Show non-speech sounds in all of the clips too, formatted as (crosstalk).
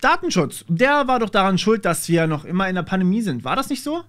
Datenschutz. Der war doch daran schuld, dass wir noch immer in der Pandemie sind. War das nicht so?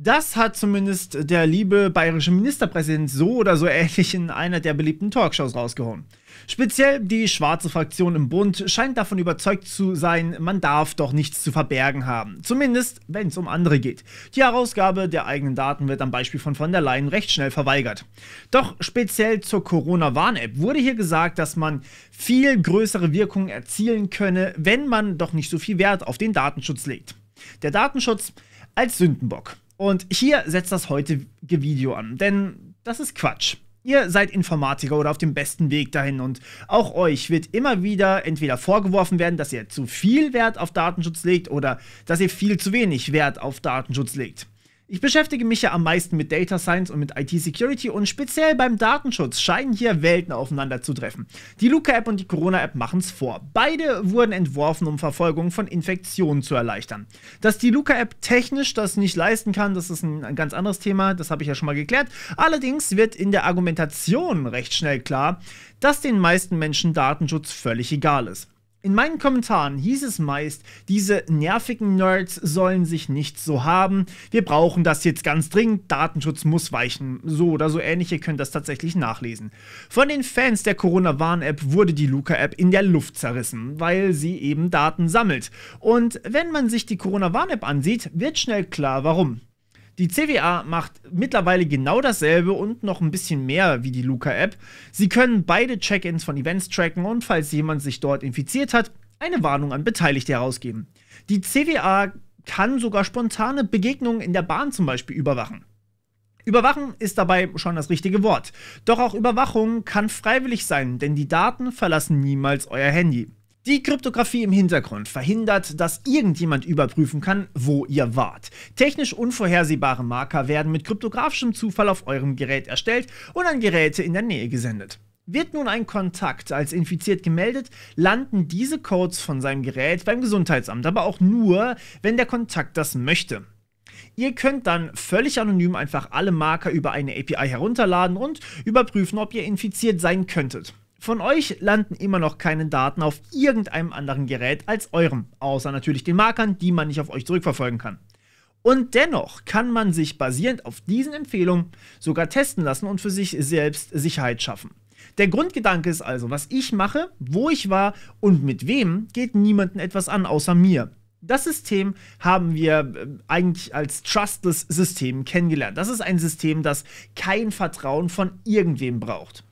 Das hat zumindest der liebe bayerische Ministerpräsident so oder so ähnlich in einer der beliebten Talkshows rausgehauen. Speziell die schwarze Fraktion im Bund scheint davon überzeugt zu sein, man darf doch nichts zu verbergen haben. Zumindest, wenn es um andere geht. Die Herausgabe der eigenen Daten wird am Beispiel von von der Leyen recht schnell verweigert. Doch speziell zur Corona-Warn-App wurde hier gesagt, dass man viel größere Wirkungen erzielen könne, wenn man doch nicht so viel Wert auf den Datenschutz legt. Der Datenschutz als Sündenbock. Und hier setzt das heutige Video an, denn das ist Quatsch. Ihr seid Informatiker oder auf dem besten Weg dahin und auch euch wird immer wieder entweder vorgeworfen werden, dass ihr zu viel Wert auf Datenschutz legt oder dass ihr viel zu wenig Wert auf Datenschutz legt. Ich beschäftige mich ja am meisten mit Data Science und mit IT-Security und speziell beim Datenschutz scheinen hier Welten aufeinander zu treffen. Die Luca-App und die Corona-App machen es vor. Beide wurden entworfen, um Verfolgung von Infektionen zu erleichtern. Dass die Luca-App technisch das nicht leisten kann, das ist ein, ganz anderes Thema, das habe ich ja schon mal geklärt. Allerdings wird in der Argumentation recht schnell klar, dass den meisten Menschen Datenschutz völlig egal ist. In meinen Kommentaren hieß es meist, diese nervigen Nerds sollen sich nicht so haben. Wir brauchen das jetzt ganz dringend. Datenschutz muss weichen. So oder so ähnlich. Ihr könnt das tatsächlich nachlesen. Von den Fans der Corona-Warn-App wurde die Luca-App in der Luft zerrissen, weil sie eben Daten sammelt. Und wenn man sich die Corona-Warn-App ansieht, wird schnell klar, warum. Die CWA macht mittlerweile genau dasselbe und noch ein bisschen mehr wie die Luca-App. Sie können beide Check-ins von Events tracken und falls jemand sich dort infiziert hat, eine Warnung an Beteiligte herausgeben. Die CWA kann sogar spontane Begegnungen in der Bahn zum Beispiel überwachen. Überwachen ist dabei schon das richtige Wort. Doch auch Überwachung kann freiwillig sein, denn die Daten verlassen niemals euer Handy. Die Kryptographie im Hintergrund verhindert, dass irgendjemand überprüfen kann, wo ihr wart. Technisch unvorhersehbare Marker werden mit kryptografischem Zufall auf eurem Gerät erstellt und an Geräte in der Nähe gesendet. Wird nun ein Kontakt als infiziert gemeldet, landen diese Codes von seinem Gerät beim Gesundheitsamt, aber auch nur, wenn der Kontakt das möchte. Ihr könnt dann völlig anonym einfach alle Marker über eine API herunterladen und überprüfen, ob ihr infiziert sein könntet. Von euch landen immer noch keine Daten auf irgendeinem anderen Gerät als eurem, außer natürlich den Markern, die man nicht auf euch zurückverfolgen kann. Und dennoch kann man sich basierend auf diesen Empfehlungen sogar testen lassen und für sich selbst Sicherheit schaffen. Der Grundgedanke ist also, was ich mache, wo ich war und mit wem geht niemandem etwas an, außer mir. Das System haben wir äh, eigentlich als Trustless System kennengelernt. Das ist ein System, das kein Vertrauen von irgendwem braucht.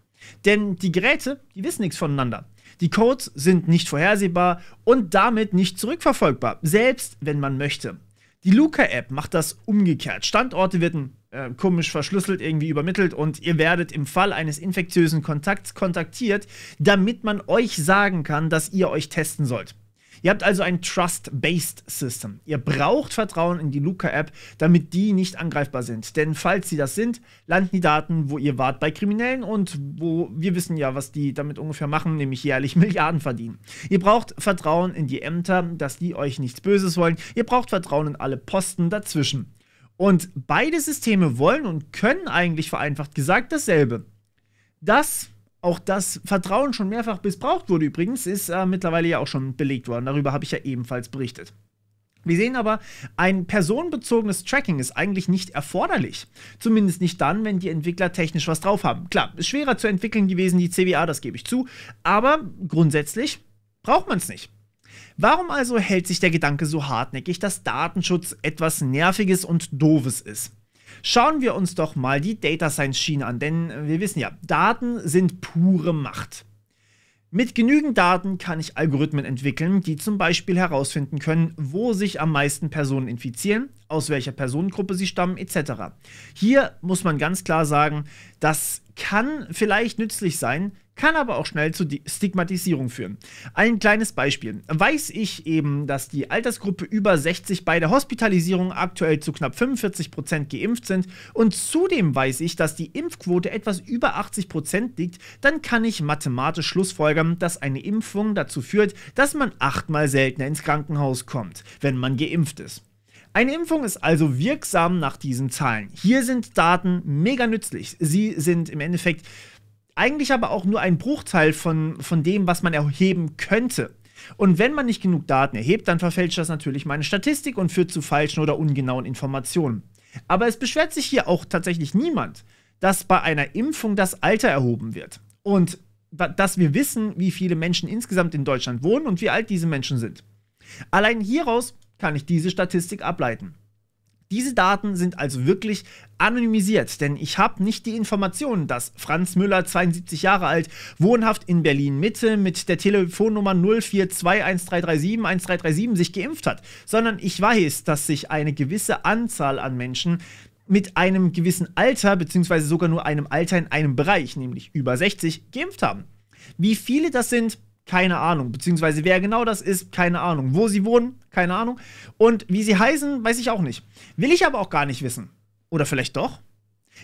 Denn die Geräte, die wissen nichts voneinander. Die Codes sind nicht vorhersehbar und damit nicht zurückverfolgbar, selbst wenn man möchte. Die Luca-App macht das umgekehrt. Standorte werden äh, komisch verschlüsselt irgendwie übermittelt und ihr werdet im Fall eines infektiösen Kontakts kontaktiert, damit man euch sagen kann, dass ihr euch testen sollt. Ihr habt also ein Trust-Based System. Ihr braucht Vertrauen in die Luca-App, damit die nicht angreifbar sind. Denn falls sie das sind, landen die Daten, wo ihr wart, bei Kriminellen und wo wir wissen ja, was die damit ungefähr machen, nämlich jährlich (laughs) Milliarden verdienen. Ihr braucht Vertrauen in die Ämter, dass die euch nichts Böses wollen. Ihr braucht Vertrauen in alle Posten dazwischen. Und beide Systeme wollen und können eigentlich vereinfacht gesagt dasselbe. Das auch das Vertrauen schon mehrfach missbraucht wurde übrigens, ist äh, mittlerweile ja auch schon belegt worden. Darüber habe ich ja ebenfalls berichtet. Wir sehen aber, ein personenbezogenes Tracking ist eigentlich nicht erforderlich. Zumindest nicht dann, wenn die Entwickler technisch was drauf haben. Klar, ist schwerer zu entwickeln gewesen, die CWA, das gebe ich zu. Aber grundsätzlich braucht man es nicht. Warum also hält sich der Gedanke so hartnäckig, dass Datenschutz etwas Nerviges und Doofes ist? Schauen wir uns doch mal die Data Science Schiene an, denn wir wissen ja, Daten sind pure Macht. Mit genügend Daten kann ich Algorithmen entwickeln, die zum Beispiel herausfinden können, wo sich am meisten Personen infizieren, aus welcher Personengruppe sie stammen etc. Hier muss man ganz klar sagen, das kann vielleicht nützlich sein, kann aber auch schnell zu Stigmatisierung führen. Ein kleines Beispiel. Weiß ich eben, dass die Altersgruppe über 60 bei der Hospitalisierung aktuell zu knapp 45% Prozent geimpft sind und zudem weiß ich, dass die Impfquote etwas über 80% Prozent liegt, dann kann ich mathematisch schlussfolgern, dass eine Impfung dazu führt, dass man achtmal seltener ins Krankenhaus kommt, wenn man geimpft ist. Eine Impfung ist also wirksam nach diesen Zahlen. Hier sind Daten mega nützlich. Sie sind im Endeffekt eigentlich aber auch nur ein Bruchteil von, von dem, was man erheben könnte. Und wenn man nicht genug Daten erhebt, dann verfälscht das natürlich meine Statistik und führt zu falschen oder ungenauen Informationen. Aber es beschwert sich hier auch tatsächlich niemand, dass bei einer Impfung das Alter erhoben wird. Und dass wir wissen, wie viele Menschen insgesamt in Deutschland wohnen und wie alt diese Menschen sind. Allein hieraus kann ich diese Statistik ableiten. Diese Daten sind also wirklich anonymisiert, denn ich habe nicht die Information, dass Franz Müller, 72 Jahre alt, wohnhaft in Berlin Mitte mit der Telefonnummer 042133713337 sich geimpft hat, sondern ich weiß, dass sich eine gewisse Anzahl an Menschen mit einem gewissen Alter, beziehungsweise sogar nur einem Alter in einem Bereich, nämlich über 60, geimpft haben. Wie viele das sind, keine Ahnung. Beziehungsweise wer genau das ist, keine Ahnung. Wo sie wohnen, keine Ahnung. Und wie sie heißen, weiß ich auch nicht. Will ich aber auch gar nicht wissen. Oder vielleicht doch?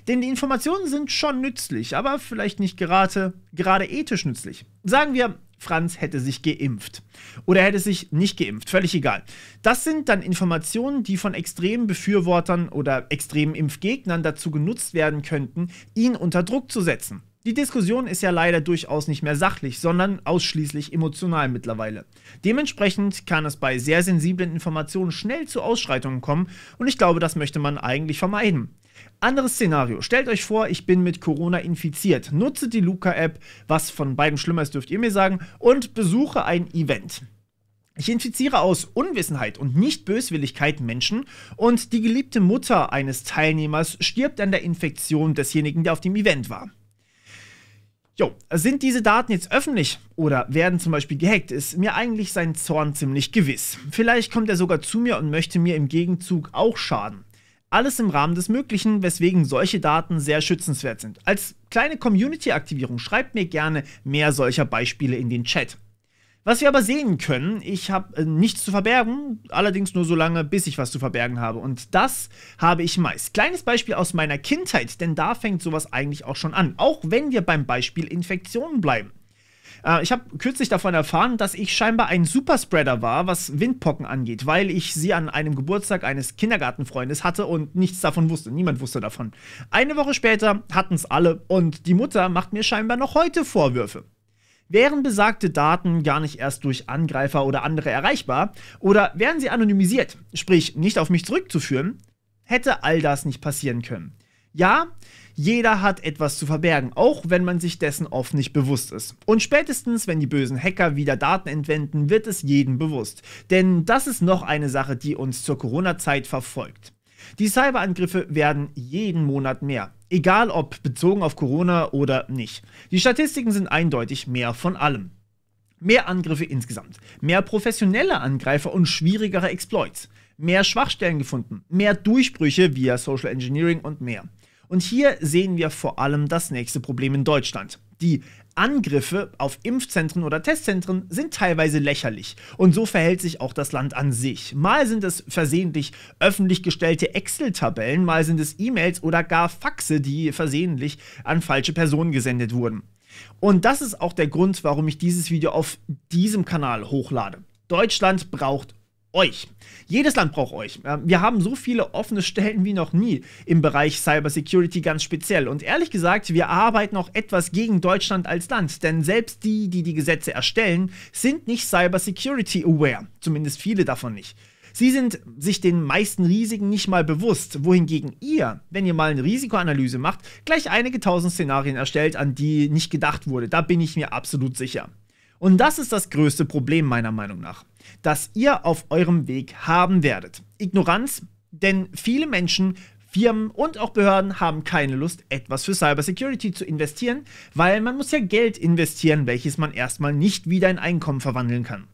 Denn die Informationen sind schon nützlich, aber vielleicht nicht gerade, gerade ethisch nützlich. Sagen wir, Franz hätte sich geimpft. Oder hätte sich nicht geimpft, völlig egal. Das sind dann Informationen, die von extremen Befürwortern oder extremen Impfgegnern dazu genutzt werden könnten, ihn unter Druck zu setzen. Die Diskussion ist ja leider durchaus nicht mehr sachlich, sondern ausschließlich emotional mittlerweile. Dementsprechend kann es bei sehr sensiblen Informationen schnell zu Ausschreitungen kommen und ich glaube, das möchte man eigentlich vermeiden. Anderes Szenario. Stellt euch vor, ich bin mit Corona infiziert, nutze die Luca-App, was von beiden schlimmer ist, dürft ihr mir sagen, und besuche ein Event. Ich infiziere aus Unwissenheit und nicht Böswilligkeit Menschen und die geliebte Mutter eines Teilnehmers stirbt an der Infektion desjenigen, der auf dem Event war. Jo, sind diese Daten jetzt öffentlich oder werden zum Beispiel gehackt, ist mir eigentlich sein Zorn ziemlich gewiss. Vielleicht kommt er sogar zu mir und möchte mir im Gegenzug auch schaden. Alles im Rahmen des Möglichen, weswegen solche Daten sehr schützenswert sind. Als kleine Community-Aktivierung schreibt mir gerne mehr solcher Beispiele in den Chat. Was wir aber sehen können, ich habe äh, nichts zu verbergen, allerdings nur so lange, bis ich was zu verbergen habe. Und das habe ich meist. Kleines Beispiel aus meiner Kindheit, denn da fängt sowas eigentlich auch schon an. Auch wenn wir beim Beispiel Infektionen bleiben. Äh, ich habe kürzlich davon erfahren, dass ich scheinbar ein Superspreader war, was Windpocken angeht, weil ich sie an einem Geburtstag eines Kindergartenfreundes hatte und nichts davon wusste. Niemand wusste davon. Eine Woche später hatten es alle und die Mutter macht mir scheinbar noch heute Vorwürfe. Wären besagte Daten gar nicht erst durch Angreifer oder andere erreichbar oder wären sie anonymisiert, sprich nicht auf mich zurückzuführen, hätte all das nicht passieren können. Ja, jeder hat etwas zu verbergen, auch wenn man sich dessen oft nicht bewusst ist. Und spätestens, wenn die bösen Hacker wieder Daten entwenden, wird es jedem bewusst. Denn das ist noch eine Sache, die uns zur Corona-Zeit verfolgt. Die Cyberangriffe werden jeden Monat mehr, egal ob bezogen auf Corona oder nicht. Die Statistiken sind eindeutig mehr von allem. Mehr Angriffe insgesamt, mehr professionelle Angreifer und schwierigere Exploits, mehr Schwachstellen gefunden, mehr Durchbrüche via Social Engineering und mehr. Und hier sehen wir vor allem das nächste Problem in Deutschland, die Angriffe auf Impfzentren oder Testzentren sind teilweise lächerlich. Und so verhält sich auch das Land an sich. Mal sind es versehentlich öffentlich gestellte Excel-Tabellen, mal sind es E-Mails oder gar Faxe, die versehentlich an falsche Personen gesendet wurden. Und das ist auch der Grund, warum ich dieses Video auf diesem Kanal hochlade. Deutschland braucht euch. Jedes Land braucht euch. Ähm, wir haben so viele offene Stellen wie noch nie im Bereich Cybersecurity ganz speziell. Und ehrlich gesagt, wir arbeiten auch etwas gegen Deutschland als Land, denn selbst die, die die Gesetze erstellen, sind nicht Cybersecurity aware. Zumindest viele davon nicht. Sie sind sich den meisten Risiken nicht mal bewusst, wohingegen ihr, wenn ihr mal eine Risikoanalyse macht, gleich einige tausend Szenarien erstellt, an die nicht gedacht wurde. Da bin ich mir absolut sicher. Und das ist das größte Problem meiner Meinung nach das ihr auf eurem Weg haben werdet. Ignoranz, denn viele Menschen, Firmen und auch Behörden haben keine Lust, etwas für Cybersecurity zu investieren, weil man muss ja Geld investieren, welches man erstmal nicht wieder in Einkommen verwandeln kann.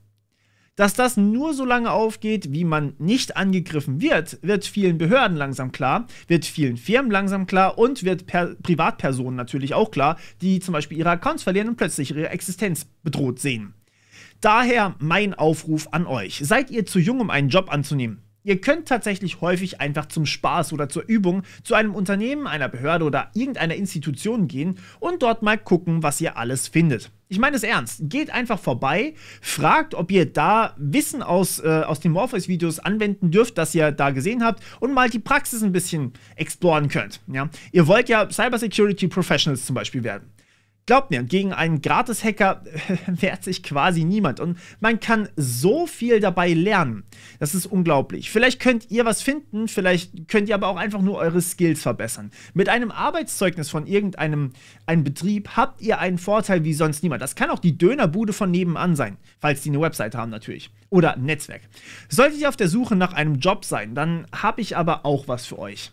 Dass das nur so lange aufgeht, wie man nicht angegriffen wird, wird vielen Behörden langsam klar, wird vielen Firmen langsam klar und wird per Privatpersonen natürlich auch klar, die zum Beispiel ihre Accounts verlieren und plötzlich ihre Existenz bedroht sehen. Daher mein Aufruf an euch. Seid ihr zu jung, um einen Job anzunehmen? Ihr könnt tatsächlich häufig einfach zum Spaß oder zur Übung zu einem Unternehmen, einer Behörde oder irgendeiner Institution gehen und dort mal gucken, was ihr alles findet. Ich meine es ernst. Geht einfach vorbei, fragt, ob ihr da Wissen aus, äh, aus den Morpheus-Videos anwenden dürft, das ihr da gesehen habt, und mal die Praxis ein bisschen exploren könnt. Ja? Ihr wollt ja Cybersecurity Professionals zum Beispiel werden. Glaubt mir, gegen einen Gratis-Hacker (laughs) wehrt sich quasi niemand und man kann so viel dabei lernen. Das ist unglaublich. Vielleicht könnt ihr was finden, vielleicht könnt ihr aber auch einfach nur eure Skills verbessern. Mit einem Arbeitszeugnis von irgendeinem einem Betrieb habt ihr einen Vorteil wie sonst niemand. Das kann auch die Dönerbude von nebenan sein, falls die eine Website haben natürlich. Oder ein Netzwerk. Solltet ihr auf der Suche nach einem Job sein, dann habe ich aber auch was für euch.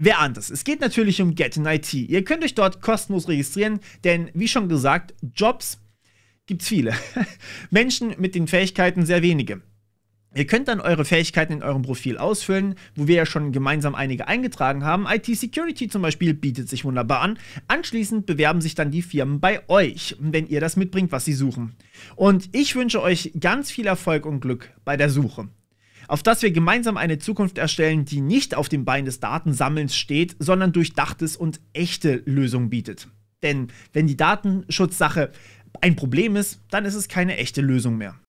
Wer anders? Es geht natürlich um Get in IT. Ihr könnt euch dort kostenlos registrieren, denn wie schon gesagt, Jobs gibt es viele. (laughs) Menschen mit den Fähigkeiten sehr wenige. Ihr könnt dann eure Fähigkeiten in eurem Profil ausfüllen, wo wir ja schon gemeinsam einige eingetragen haben. IT Security zum Beispiel bietet sich wunderbar an. Anschließend bewerben sich dann die Firmen bei euch, wenn ihr das mitbringt, was sie suchen. Und ich wünsche euch ganz viel Erfolg und Glück bei der Suche auf das wir gemeinsam eine Zukunft erstellen, die nicht auf dem Bein des Datensammelns steht, sondern durchdachtes und echte Lösungen bietet. Denn wenn die Datenschutzsache ein Problem ist, dann ist es keine echte Lösung mehr.